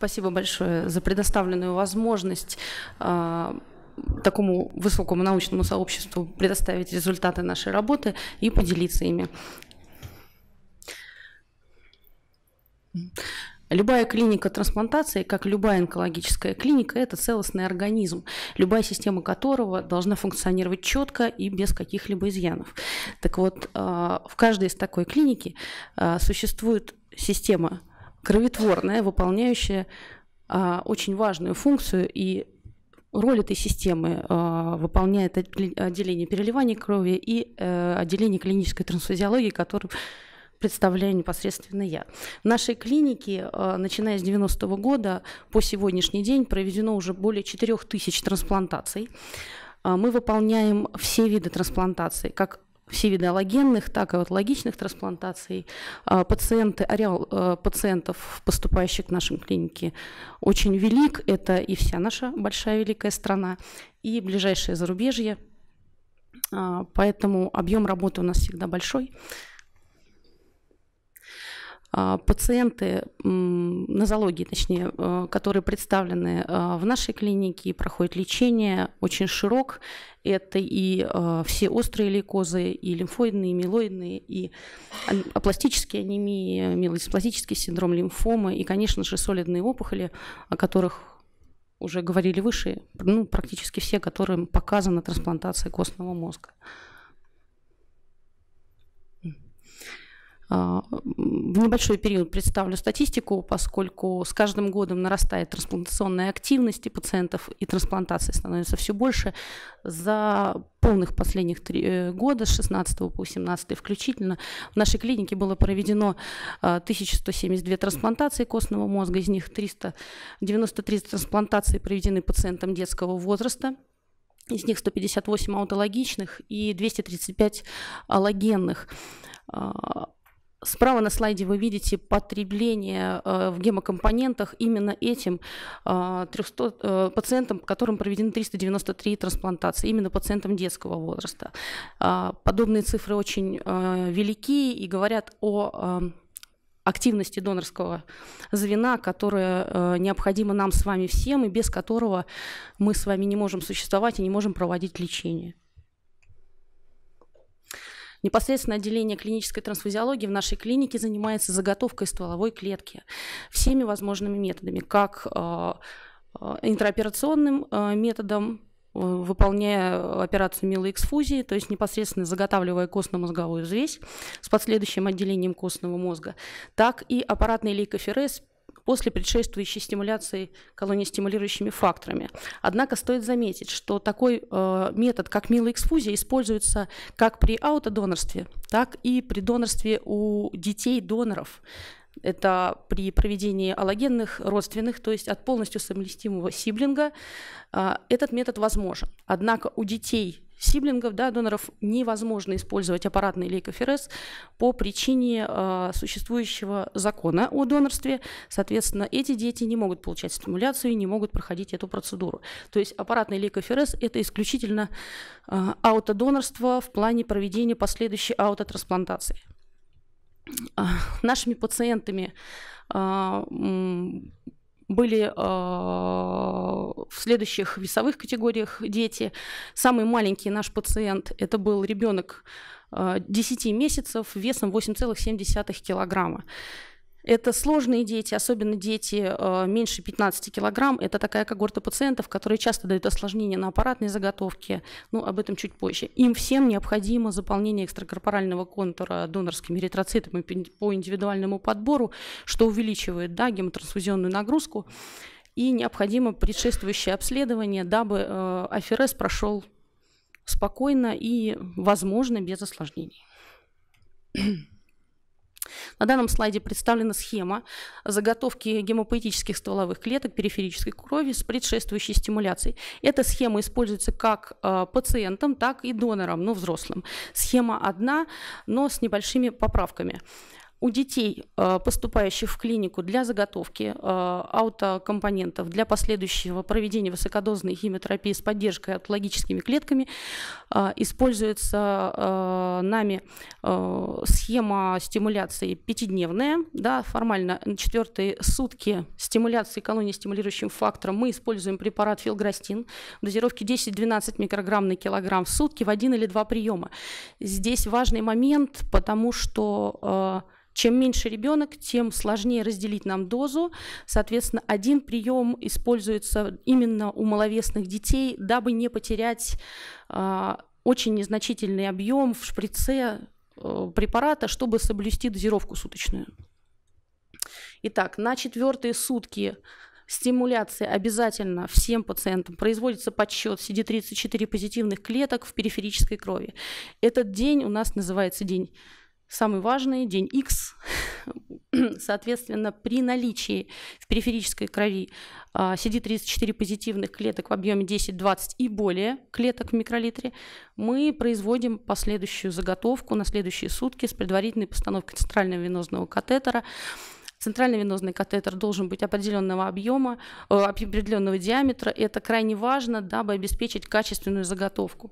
Спасибо большое за предоставленную возможность а, такому высокому научному сообществу предоставить результаты нашей работы и поделиться ими. Любая клиника трансплантации, как любая онкологическая клиника, это целостный организм, любая система которого должна функционировать четко и без каких-либо изъянов. Так вот, а, в каждой из такой клиники а, существует система кроветворная, выполняющая а, очень важную функцию и роль этой системы а, выполняет отделение переливания крови и а, отделение клинической трансфузиологии, которое представляю непосредственно я. В нашей клинике, а, начиная с 90 -го года по сегодняшний день, проведено уже более 4000 трансплантаций. А, мы выполняем все виды трансплантаций, как все виды аллогенных, так и вот логичных трансплантаций. А, пациенты, ареал э, пациентов, поступающих к нашим клинике, очень велик. Это и вся наша большая великая страна, и ближайшее зарубежье. А, поэтому объем работы у нас всегда большой. А, пациенты, нозологии точнее, э, которые представлены а, в нашей клинике и проходят лечение, очень широк. Это и а, все острые лейкозы, и лимфоидные, и милоидные, и апластические анемии, мелодиспластический синдром лимфомы, и, конечно же, солидные опухоли, о которых уже говорили выше, ну, практически все, которым показана трансплантация костного мозга. А, в небольшой период представлю статистику, поскольку с каждым годом нарастает трансплантационная активность и пациентов, и трансплантации становится все больше. За полных последних три э, года, с 16 по 17 включительно, в нашей клинике было проведено 1172 а, трансплантации костного мозга, из них 393 трансплантации проведены пациентам детского возраста, из них 158 аутологичных и 235 аллогенных. А, Справа на слайде вы видите потребление э, в гемокомпонентах именно этим 300, э, э, пациентам, которым проведены 393 трансплантации, именно пациентам детского возраста. Подобные цифры очень велики и говорят о активности донорского звена, которое необходимо нам с вами всем и без которого мы с вами не можем существовать и не можем проводить лечение. Непосредственно отделение клинической трансфузиологии в нашей клинике занимается заготовкой стволовой клетки всеми возможными методами, как э, э, интраоперационным э, методом, выполняя операцию милоэксфузии, то есть непосредственно заготавливая костно-мозговую взвесь с последующим отделением костного мозга, так и аппаратный лейкоферез после предшествующей стимуляции колонистимулирующими факторами. Однако стоит заметить, что такой э, метод, как милоэксфузия, используется как при аутодонорстве, так и при донорстве у детей доноров. Это при проведении аллогенных родственных, то есть от полностью совместимого сиблинга, а, этот метод возможен. Однако у детей сиблингов, да, доноров, невозможно использовать аппаратный лейкоферез по причине а, существующего закона о донорстве. Соответственно, эти дети не могут получать стимуляцию и не могут проходить эту процедуру. То есть аппаратный лейкоферез – это исключительно а, аутодонорство в плане проведения последующей аутотрансплантации нашими пациентами а, были э, в следующих весовых категориях дети. Самый маленький наш пациент – это был ребенок э, а, 10 месяцев весом 8,7 килограмма. Это сложные дети, особенно дети э, меньше 15 килограмм. Это такая когорта пациентов, которые часто дают осложнения на аппаратной заготовке. Ну, об этом чуть позже. Им всем необходимо заполнение экстракорпорального контура донорскими эритроцитами по индивидуальному подбору, что увеличивает да, гемотрансфузионную нагрузку. И необходимо предшествующее обследование, дабы э, аферез прошел спокойно и, возможно, без осложнений. На данном слайде представлена схема заготовки гемопоэтических стволовых клеток периферической крови с предшествующей стимуляцией. Эта схема используется как э, пациентам, так и донорам, но ну, взрослым. Схема одна, но с небольшими поправками у детей, э, поступающих в клинику для заготовки э, аутокомпонентов для последующего проведения высокодозной химиотерапии с поддержкой онкологическими клетками, э, используется нами схема стимуляции пятидневная. Да, формально четвертые сутки стимуляции колонии стимулирующим фактором мы используем препарат филграстин в дозировке 10-12 микрограмм на килограмм в сутки в один или два приема. Здесь важный момент, потому что чем меньше ребенок, тем сложнее разделить нам дозу. Соответственно, один прием используется именно у маловесных детей, дабы не потерять э, очень незначительный объем в шприце э, препарата, чтобы соблюсти дозировку суточную. Итак, на четвертые сутки стимуляция обязательно всем пациентам. Производится подсчет CD34 позитивных клеток в периферической крови. Этот день у нас называется день самый важный, день X. Соответственно, при наличии в периферической крови CD34 а, позитивных клеток в объеме 10-20 и более клеток в микролитре, мы производим последующую заготовку на следующие сутки с предварительной постановкой центрального венозного катетера. Центральный венозный катетер должен быть определенного объема, э, определенного диаметра. Это крайне важно, дабы обеспечить качественную заготовку.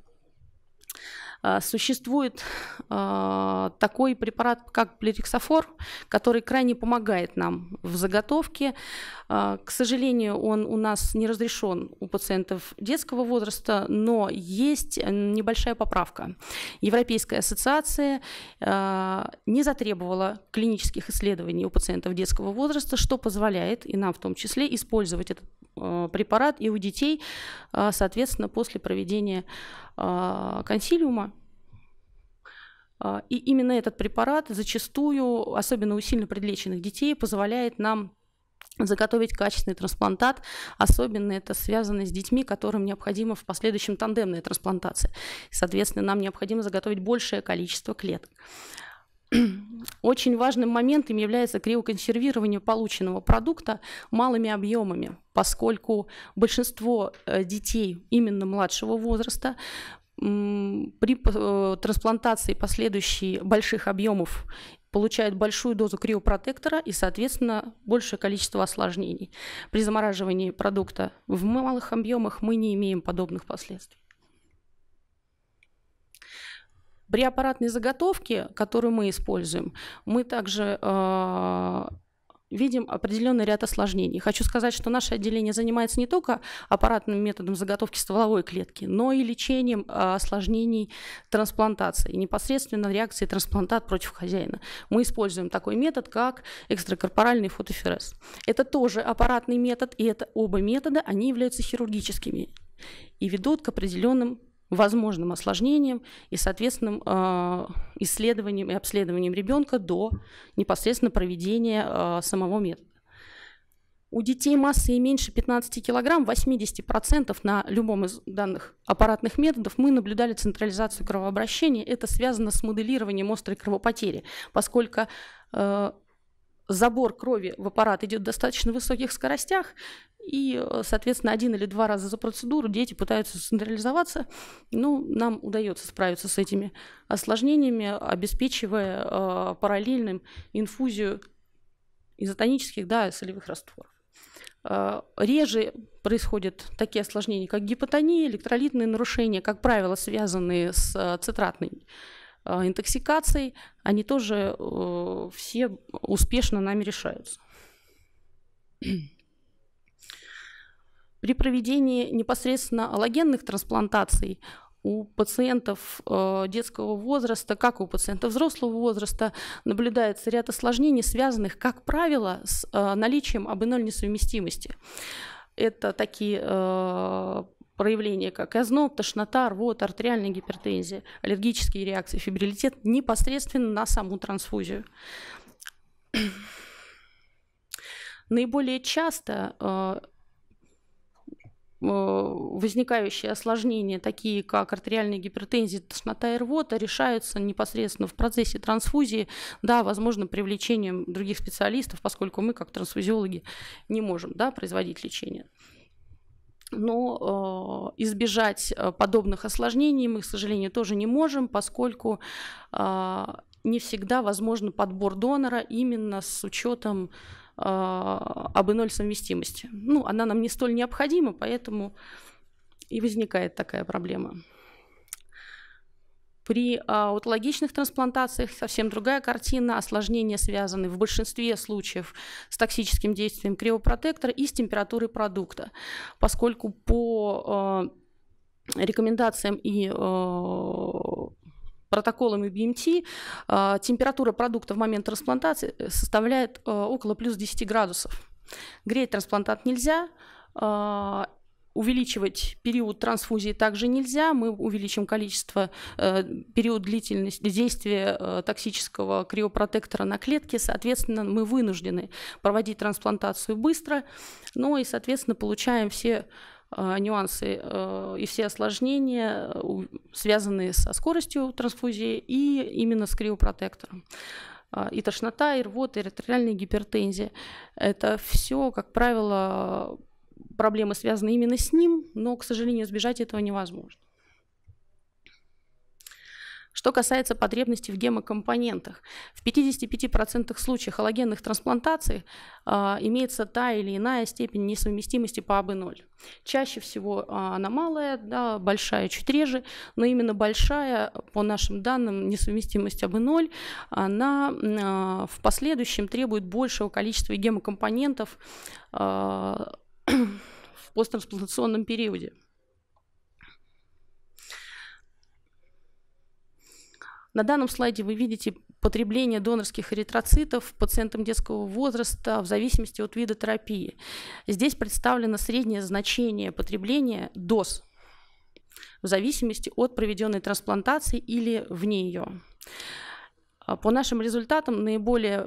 А, существует а, такой препарат, как плериксофор, который крайне помогает нам в заготовке. А, к сожалению, он у нас не разрешен у пациентов детского возраста, но есть небольшая поправка. Европейская ассоциация не затребовала клинических исследований у пациентов детского возраста, что позволяет и нам в том числе использовать этот препарат и у детей, соответственно, после проведения а, консилиума. А, и именно этот препарат зачастую, особенно у сильно предлеченных детей, позволяет нам заготовить качественный трансплантат. Особенно это связано с детьми, которым необходима в последующем тандемная трансплантация. Соответственно, нам необходимо заготовить большее количество клеток. Очень важным моментом является криоконсервирование полученного продукта малыми объемами, поскольку большинство э, детей именно младшего возраста при э, трансплантации последующей больших объемов получают большую дозу криопротектора и, соответственно, большее количество осложнений. При замораживании продукта в малых объемах мы не имеем подобных последствий. При аппаратной заготовке, которую мы используем, мы также э, видим определенный ряд осложнений. Хочу сказать, что наше отделение занимается не только аппаратным методом заготовки стволовой клетки, но и лечением э, осложнений трансплантации, непосредственно реакции трансплантат против хозяина. Мы используем такой метод, как экстракорпоральный фотоферез. Это тоже аппаратный метод, и это оба метода, они являются хирургическими и ведут к определенным возможным осложнениям и соответственным э, исследованием и обследованием ребенка до непосредственно проведения э, самого метода. У детей массой меньше 15 килограмм 80% на любом из данных аппаратных методов мы наблюдали централизацию кровообращения. Это связано с моделированием острой кровопотери, поскольку э, забор крови в аппарат идет в достаточно высоких скоростях, и, э, соответственно, один или два раза за процедуру дети пытаются централизоваться. Ну, нам удается справиться с этими осложнениями, обеспечивая э, параллельным инфузию изотонических, да, солевых растворов. Э, реже происходят такие осложнения, как гипотония, электролитные нарушения, как правило, связанные с э, цитратной э, интоксикацией. Они тоже э, все успешно нами решаются. При проведении непосредственно аллогенных трансплантаций у пациентов э, детского возраста, как у пациентов взрослого возраста, наблюдается ряд осложнений, связанных, как правило, с э, наличием об-0 несовместимости. Это такие э, проявления, как озноб, тошнота, рвота, артериальная гипертензия, аллергические реакции, фибрилитет непосредственно на саму трансфузию. Наиболее часто Э, возникающие осложнения, такие как артериальная гипертензия, тошнота и рвота, решаются непосредственно в процессе трансфузии, да, возможно, привлечением других специалистов, поскольку мы, как трансфузиологи, не можем да, производить лечение. Но э, избежать э, подобных осложнений мы, к сожалению, тоже не можем, поскольку э, не всегда возможен подбор донора именно с учетом а, об иной совместимости. Ну, она нам не столь необходима, поэтому и возникает такая проблема. При аутологичных трансплантациях совсем другая картина. Осложнения связаны в большинстве случаев с токсическим действием криопротектора и с температурой продукта, поскольку по а, рекомендациям и а, протоколами BMT а, температура продукта в момент трансплантации э, составляет э, около плюс 10 градусов. Греть трансплантат нельзя, а, увеличивать период трансфузии также нельзя. Мы увеличим количество, э, период длительности действия токсического криопротектора на клетке. Соответственно, мы вынуждены проводить трансплантацию быстро, ну и, соответственно, получаем все а, нюансы а, и все осложнения, э, связанные со скоростью трансфузии и именно с криопротектором а, и тошнота, и рвота, и артериальная гипертензия. Это все, как правило, проблемы связаны именно с ним, но, к сожалению, избежать этого невозможно. Что касается потребностей в гемокомпонентах, в 55% случаев халогенных трансплантаций э, имеется та или иная степень несовместимости по АБ0. Чаще всего а, она малая, да, большая чуть реже, но именно большая, по нашим данным, несовместимость АБ0, она э, в последующем требует большего количества гемокомпонентов э, в посттрансплантационном периоде. На данном слайде вы видите потребление донорских эритроцитов пациентам детского возраста в зависимости от вида терапии. Здесь представлено среднее значение потребления доз в зависимости от проведенной трансплантации или вне ее. А, по нашим результатам наиболее э,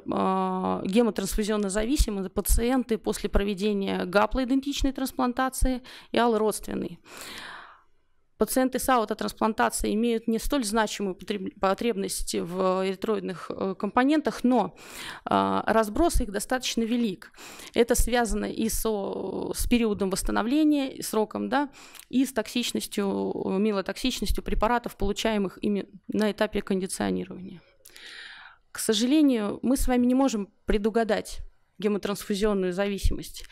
гемотрансфузионно зависимы пациенты после проведения гаплоидентичной трансплантации и аллородственной. родственной Пациенты с аутотрансплантацией имеют не столь значимую потребность в эритроидных э, компонентах, но э, разброс их достаточно велик. Это связано и со, с периодом восстановления, и сроком, да, и с токсичностью, милотоксичностью препаратов, получаемых ими на этапе кондиционирования. К сожалению, мы с вами не можем предугадать гемотрансфузионную зависимость.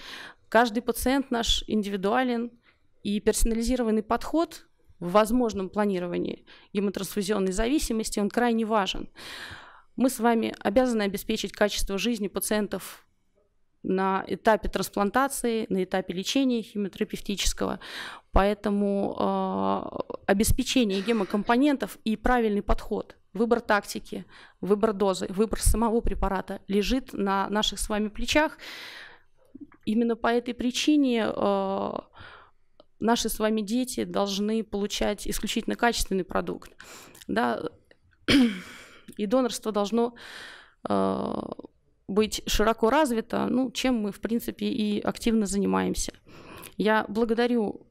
Каждый пациент наш индивидуален, и персонализированный подход в возможном планировании гемотрансфузионной зависимости, он крайне важен. Мы с вами обязаны обеспечить качество жизни пациентов на этапе трансплантации, на этапе лечения химиотерапевтического. Поэтому э, обеспечение гемокомпонентов и правильный подход, выбор тактики, выбор дозы, выбор самого препарата лежит на наших с вами плечах. Именно по этой причине э, наши с вами дети должны получать исключительно качественный продукт. Да? И донорство должно э, быть широко развито, ну, чем мы, в принципе, и активно занимаемся. Я благодарю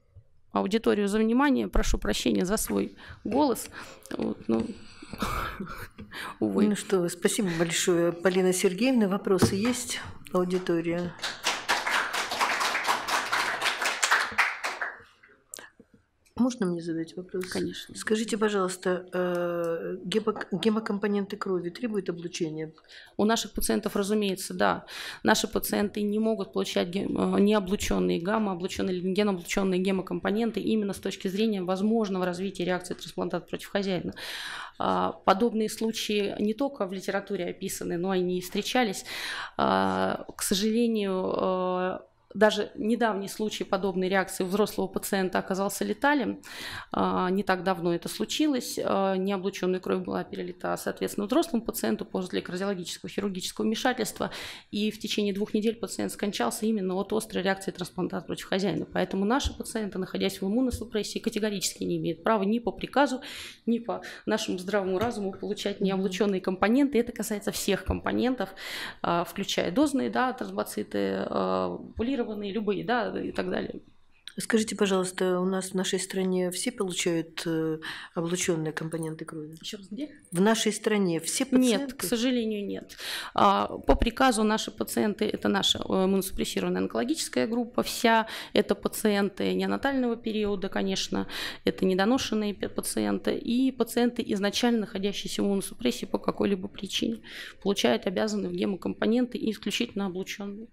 аудиторию за внимание, прошу прощения за свой голос. Вот, ну, увы. Ну что, спасибо большое. Полина Сергеевна, вопросы есть аудитория? Можно мне задать вопрос? Конечно. Скажите, пожалуйста, э, гемокомпоненты крови требуют облучения? У наших пациентов, разумеется, да. Наши пациенты не могут получать э, необлученные гамма, облученные или геноблученные гемокомпоненты именно с точки зрения возможного развития реакции трансплантата против хозяина. А, подобные случаи не только в литературе описаны, но и не встречались. А, к сожалению, э, даже недавний случай подобной реакции у взрослого пациента оказался летален. А, не так давно это случилось. А, Необлученная кровь была перелита, соответственно, взрослому пациенту после кардиологического хирургического вмешательства. И в течение двух недель пациент скончался именно от острой реакции трансплантата против хозяина. Поэтому наши пациенты, находясь в иммуносупрессии, категорически не имеют права ни по приказу, ни по нашему здравому разуму получать необлученные компоненты. Это касается всех компонентов, а, включая дозные да, трансбоциты, пулирование комбинированные, любые, да, и так далее. Скажите, пожалуйста, у нас в нашей стране все получают э, облученные компоненты крови? Еще раз где? В нашей стране все пациенты? Нет, к сожалению, нет. А, по приказу наши пациенты, это наша э, муниципализированная онкологическая группа вся, это пациенты неонатального периода, конечно, это недоношенные пациенты и пациенты, изначально находящиеся в иммуносупрессии по какой-либо причине, получают обязаны в гемокомпоненты и исключительно облученные.